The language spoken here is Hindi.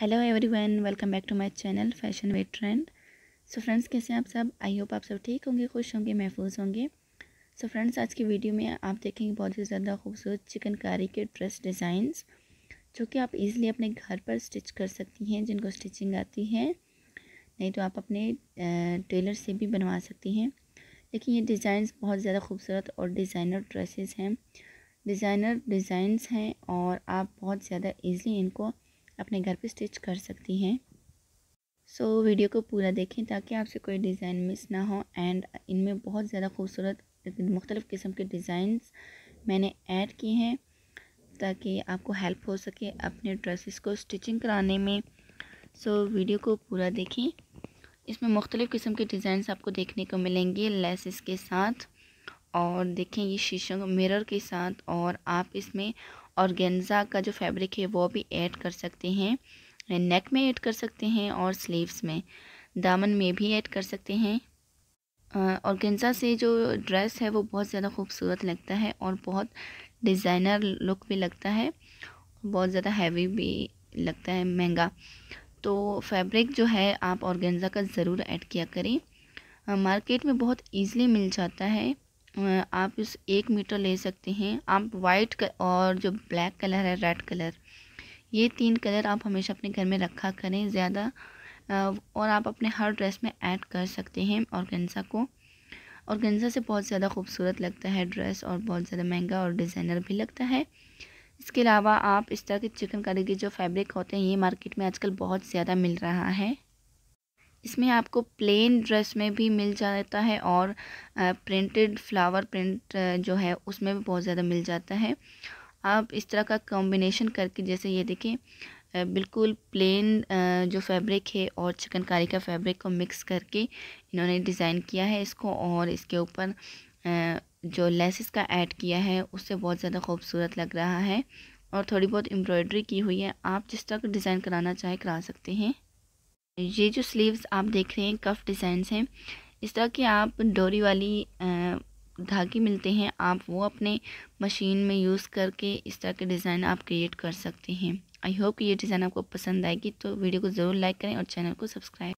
hello everyone welcome back to my channel fashion way trend so friends कैसे हैं आप सब आई होप आप सब ठीक होंगे खुश होंगे महफूज होंगे सो so फ्रेंड्स आज की वीडियो में आप देखेंगे बहुत ही ज़्यादा खूबसूरत चिकनकारी के ड्रेस डिज़ाइंस जो कि आप इजीली अपने घर पर स्टिच कर सकती हैं जिनको स्टिचिंग आती है नहीं तो आप अपने टेलर से भी बनवा सकती हैं लेकिन ये डिज़ाइंस बहुत ज़्यादा खूबसूरत और डिज़ाइनर ड्रेसेस हैं डिज़ाइनर डिज़ाइंस हैं और आप बहुत ज़्यादा ईजिली इनको अपने घर पे स्टिच कर सकती हैं सो so, वीडियो को पूरा देखें ताकि आपसे कोई डिज़ाइन मिस ना हो एंड इनमें बहुत ज़्यादा खूबसूरत मुख्तलिफ़ किस्म के डिज़ाइन मैंने ऐड किए हैं ताकि आपको हेल्प हो सके अपने ड्रेसेस को स्टिचिंग कराने में सो so, वीडियो को पूरा देखें इसमें मुख्तलिफ़ किस्म के डिज़ाइंस आपको देखने को मिलेंगे लेसेस के साथ और देखें ये शीशों मिरर के साथ और आप इसमें ऑर्गेन्ज़ा का जो फैब्रिक है वो भी ऐड कर सकते हैं नेक में ऐड कर सकते हैं और स्लीव्स में दामन में भी ऐड कर सकते हैं और गेंजा से जो ड्रेस है वो बहुत ज़्यादा खूबसूरत लगता है और बहुत डिज़ाइनर लुक भी लगता है बहुत ज़्यादा हैवी भी लगता है महंगा तो फैब्रिक जो है आप ऑर्गेन्ज़ा का ज़रूर ऐड किया करें मार्केट में बहुत ईजिली मिल जाता है आप इस एक मीटर ले सकते हैं आप वाइट कर, और जो ब्लैक कलर है रेड कलर ये तीन कलर आप हमेशा अपने घर में रखा करें ज़्यादा और आप अपने हर ड्रेस में ऐड कर सकते हैं ऑर्गेन्जा को ऑर्गेन्जा से बहुत ज़्यादा खूबसूरत लगता है ड्रेस और बहुत ज़्यादा महंगा और डिज़ाइनर भी लगता है इसके अलावा आप इस तरह के चिकनकारी के जो फैब्रिक होते हैं ये मार्केट में आजकल बहुत ज़्यादा मिल रहा है इसमें आपको प्लेन ड्रेस में भी मिल जाता है और प्रिंटेड फ्लावर प्रिंट जो है उसमें भी बहुत ज़्यादा मिल जाता है आप इस तरह का कॉम्बिनेशन करके जैसे ये देखें बिल्कुल प्लेन जो फैब्रिक है और चिकनकारी का फैब्रिक को मिक्स करके इन्होंने डिज़ाइन किया है इसको और इसके ऊपर जो लेसिस का ऐड किया है उससे बहुत ज़्यादा खूबसूरत लग रहा है और थोड़ी बहुत एम्ब्रॉयडरी की हुई है आप जिस तरह का डिज़ाइन कराना चाहें करा सकते हैं ये जो स्लीव्स आप देख रहे हैं कफ डिज़ाइंस हैं इस तरह के आप डोरी वाली धागे मिलते हैं आप वो अपने मशीन में यूज़ करके इस तरह के डिज़ाइन आप क्रिएट कर सकते हैं आई होप कि ये डिज़ाइन आपको पसंद आएगी तो वीडियो को ज़रूर लाइक करें और चैनल को सब्सक्राइब